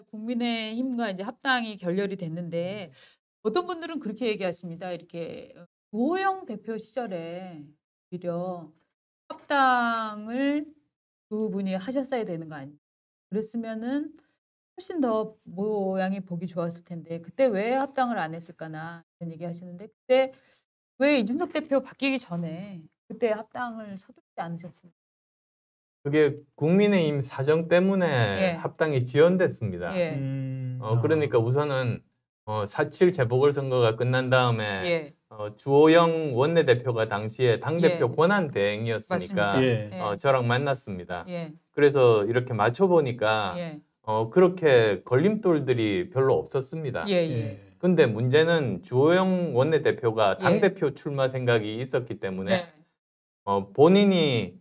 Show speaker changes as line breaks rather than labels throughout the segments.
네, 국민의힘과 이제 합당이 결렬이 됐는데 음. 어떤 분들은 그렇게 얘기하십니다. 이렇게 노호영 어, 대표 시절에 오히려 합당을 두 분이 하셨어야 되는 거 아니에요? 그랬으면은 훨씬 더 모양이 보기 좋았을 텐데 그때 왜 합당을 안 했을까나 이런 얘기 하시는데 그때 왜 이준석 대표 바뀌기 전에 그때 합당을 서두르지 않으셨습니까?
그게 국민의힘 사정 때문에 예. 합당이 지연됐습니다. 예.
음,
어, 그러니까 우선은 어, 4.7 재보궐선거가 끝난 다음에 예. 어, 주호영 원내대표가 당시에 당대표 예. 권한 대행이었으니까 예. 예. 어, 저랑 만났습니다. 예. 그래서 이렇게 맞춰보니까 예. 어, 그렇게 걸림돌들이 별로 없었습니다. 근데 문제는 주호영 원내대표가 당대표 출마 생각이 있었기 때문에 네. 어, 본인이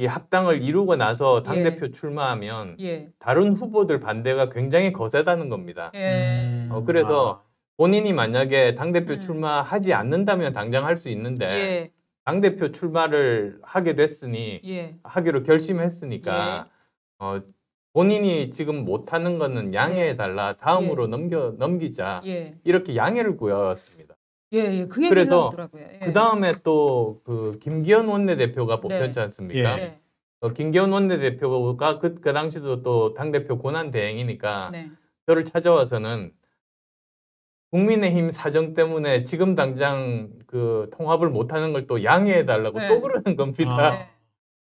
이 합당을 이루고 나서 당 대표 예. 출마하면 예. 다른 후보들 반대가 굉장히 거세다는 겁니다. 예. 음. 어, 그래서 아. 본인이 만약에 당 대표 음. 출마하지 않는다면 당장 할 수 있는데 예. 당 대표 출마를 하게 됐으니 예. 하기로 결심했으니까 예. 어, 본인이 지금 못하는 거는 양해해 달라 네. 다음으로 넘겨 넘기자 이렇게 양해를 구했습니다. 예, 예, 그 그래서 예. 그다음에 또 그 김기현 원내대표가 네. 뽑혔지 네. 않습니까? 예. 네. 어, 김기현 원내대표가 그, 그 당시도 또 당대표 고난 대행이니까 네. 저를 찾아와서는 국민의힘 사정 때문에 지금 당장 그 통합을 못하는 걸 또 양해해 달라고 네. 또 그러는 겁니다. 아.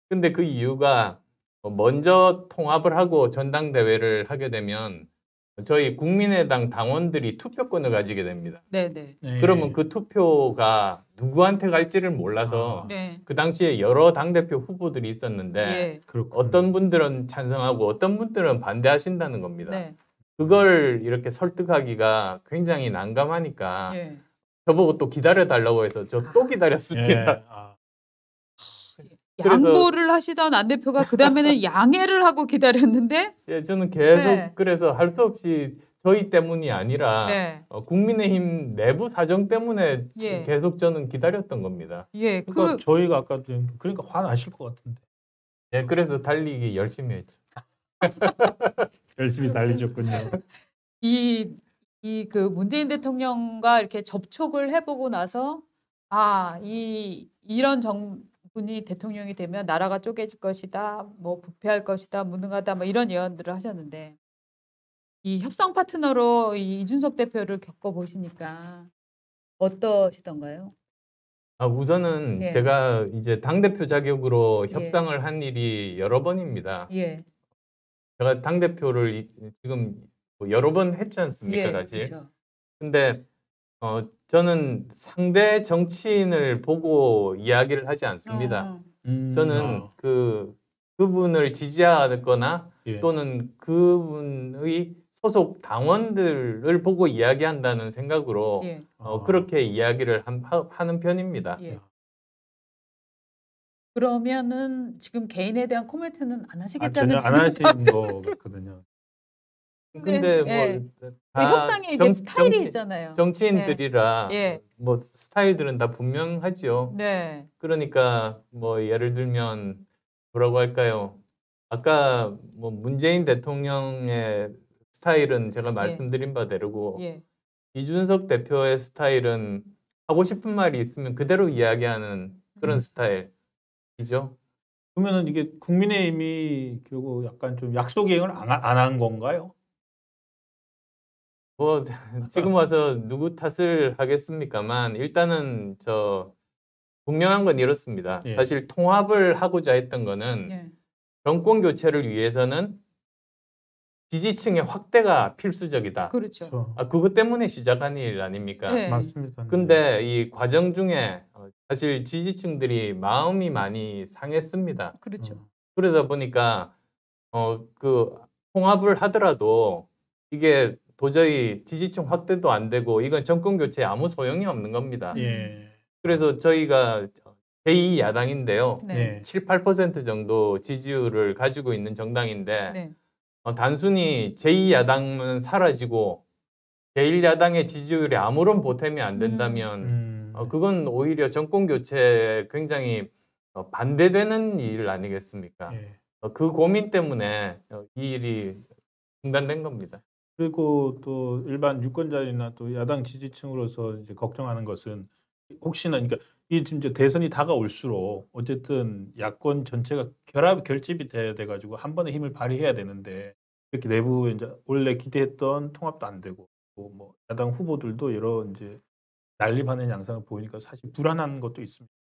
근데 그 이유가 먼저 통합을 하고 전당대회를 하게 되면 저희 국민의당 당원들이 투표권을 가지게 됩니다. 네네. 네. 그러면 그 투표가 누구한테 갈지를 몰라서 아. 네. 그 당시에 여러 당대표 후보들이 있었는데 예. 어떤 분들은 찬성하고 어떤 분들은 반대하신다는 겁니다. 네. 그걸 이렇게 설득하기가 굉장히 난감하니까 예. 저보고 또 기다려 달라고 해서 저또 아. 기다렸습니다. 예. 아. 양보를
하시던 안 대표가 그 다음에는 양해를 하고 기다렸는데.
예, 저는 계속 네. 그래서 할 수 없이 저희 때문이 아니라 네. 어, 국민의힘 내부 사정 때문에 예. 계속 저는 기다렸던 겁니다. 예, 그러니까 그... 저희가 아까 그러니까 화나실 것 같은데. 예, 그래서 달리기 열심히 했죠. 열심히 달리셨군요.
이 이 그 문재인 대통령과 이렇게 접촉을 해보고 나서 아이 이런 정 군이 대통령이 되면 나라가 쪼개질 것이다, 뭐 부패할 것이다, 무능하다, 뭐 이런 예언들을 하셨는데 이 협상 파트너로 이준석 대표를 겪어 보시니까 어떠시던가요?
아, 우선은 예. 제가 이제 당 대표 자격으로 예. 협상을 예. 한 일이 여러 번입니다. 예. 제가 당 대표를 지금 뭐 여러 번 했지 않습니까, 예, 사실. 그렇죠. 근데 어, 저는 상대 정치인을 보고 이야기를 하지 않습니다. 음, 음. 음, 저는 아. 그 그분을 지지하거나 예. 또는 그분의 소속 당원들을 보고 이야기한다는 생각으로 예. 어, 아. 그렇게 이야기를 한, 하, 는 편입니다. 예.
그러면은 지금 개인에 대한 코멘트는 안 아, 하시겠다는 전혀 안할
거거든요. 근데 네. 뭐 네. 협상에 이게 스타일이 정치,
있잖아요. 정치인들이라 네.
뭐 스타일들은 다 분명하죠. 네. 그러니까 뭐 예를 들면 뭐라고 할까요? 아까 뭐 문재인 대통령의 스타일은 제가 예. 말씀드린 바대로고 예. 이준석 대표의 스타일은 하고 싶은 말이 있으면 그대로 이야기하는 그런 음. 스타일이죠. 그러면은 이게 국민의힘이 결국 약간 좀 약속 이행을 안 한 건가요? 뭐 지금 와서 누구 탓을 하겠습니까만 일단은 저 분명한 건 이렇습니다. 예. 사실 통합을 하고자 했던 거는 예. 정권 교체를 위해서는 지지층의 확대가 필수적이다. 그렇죠. 그렇죠. 아 그것 때문에 시작한 일 아닙니까? 네. 맞습니다. 근데 네. 이 과정 중에 어, 사실 지지층들이 마음이 많이 상했습니다. 그렇죠. 음. 그러다 보니까 어 그 통합을 하더라도 이게 도저히 지지층 확대도 안 되고 이건 정권 교체에 아무 소용이 없는 겁니다. 예. 그래서 저희가 제2 야당인데요. 네. 7, 예. 8% 정도 지지율을 가지고 있는 정당인데 네. 어, 단순히 제2 야당은 사라지고 제1 야당의 지지율이 아무런 보탬이 안 음. 된다면 음. 어, 그건 오히려 정권 교체에 굉장히 어, 반대되는 일 아니겠습니까? 예. 어, 그 고민 때문에 어, 이 일이 중단된 겁니다.
그리고 또 일반 유권자이나 또 야당 지지층으로서 이제 걱정하는 것은
혹시나 그러니까 이 지금 이제 대선이 다가올수록 어쨌든 야권 전체가 결합 결집이 돼야 돼 가지고 한 번에 힘을 발휘해야 되는데 이렇게 내부 이제 원래 기대했던 통합도 안 되고 뭐 야당 후보들도 여러 이제 난립하는 양상을 보이니까 사실 불안한 것도 있습니다.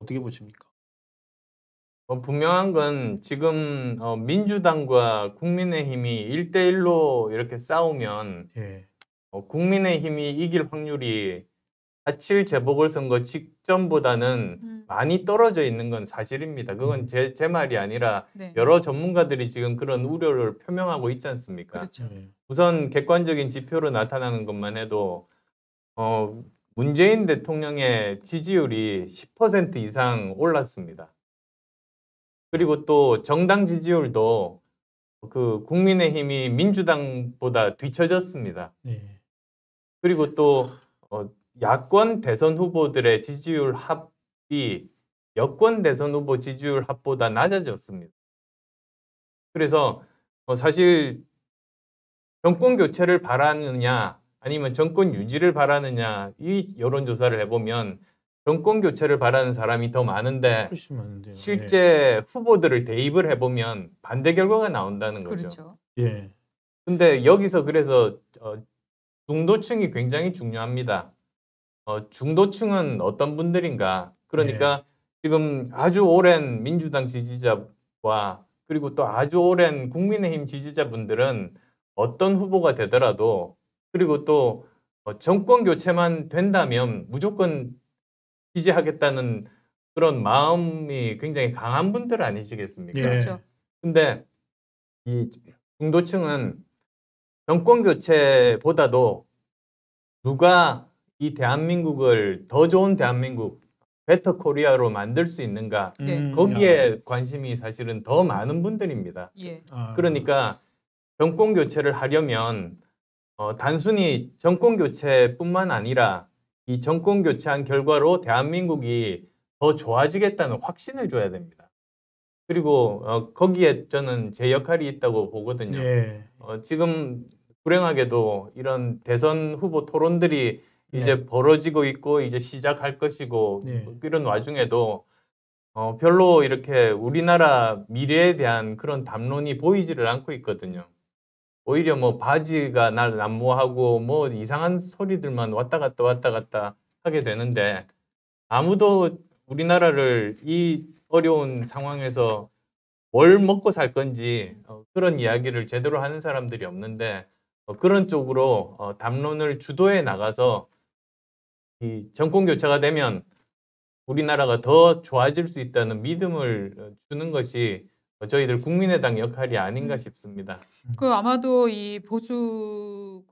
어떻게 보십니까? 어, 분명한 건 지금 어, 민주당과 국민의힘이 1대1로 이렇게 싸우면 예. 어, 국민의힘이 이길 확률이 4칠 재보궐선거 직전보다는 음. 많이 떨어져 있는 건 사실입니다. 그건 음. 제, 제 말이 아니라 네. 여러 전문가들이 지금 그런 우려를 표명하고 있지 않습니까? 그렇죠. 네. 우선 객관적인 지표로 나타나는 것만 해도 어, 문재인 대통령의 지지율이 10% 이상 올랐습니다. 그리고 또 정당 지지율도 그 국민의힘이 민주당보다 뒤쳐졌습니다 네. 그리고 또 어, 야권 대선 후보들의 지지율 합이 여권 대선 후보 지지율 합보다 낮아졌습니다. 그래서 어, 사실 정권 교체를 바라느냐 아니면 정권 유지를 바라느냐 이 여론조사를 해보면 정권 교체를 바라는 사람이 더 많은데 예. 실제 네. 후보들을 대입을 해보면 반대 결과가 나온다는 거죠. 그죠 예. 근데 여기서 그래서 어, 중도층이 굉장히 중요합니다. 어, 중도층은 어떤 분들인가? 그러니까 예. 지금 아주 오랜 민주당 지지자와 그리고 또 아주 오랜 국민의힘 지지자분들은 어떤 후보가 되더라도 그리고 또 어, 정권 교체만 된다면 무조건 지지하겠다는 그런 마음이 굉장히 강한 분들 아니시겠습니까? 예. 그렇죠. 근데 이 중도층은 정권 교체보다도 누가 이 대한민국을 더 좋은 대한민국, 베터 코리아로 만들 수 있는가 네. 거기에 관심이 사실은 더 많은 분들입니다. 예. 아. 그러니까 정권 교체를 하려면 어, 단순히 정권 교체뿐만 아니라 이 정권 교체한 결과로 대한민국이 더 좋아지겠다는 확신을 줘야 됩니다. 그리고 어, 거기에 저는 제 역할이 있다고 보거든요. 예. 어, 지금 불행하게도 이런 대선 후보 토론들이 네. 이제 벌어지고 있고 이제 시작할 것이고 네. 이런 와중에도 어, 별로 이렇게 우리나라 미래에 대한 그런 담론이 보이지를 않고 있거든요. 오히려 뭐 바지가 날 난무하고 뭐 이상한 소리들만 왔다 갔다 왔다 갔다 하게 되는데 아무도 우리나라를 이 어려운 상황에서 뭘 먹고 살 건지 어, 그런 이야기를 제대로 하는 사람들이 없는데 어, 그런 쪽으로 어, 담론을 주도해 나가서 이 정권 교체가 되면 우리나라가 더 좋아질 수 있다는 믿음을 주는 것이 저희들 국민의당 역할이 아닌가 음. 싶습니다.
그 아마도 이 보수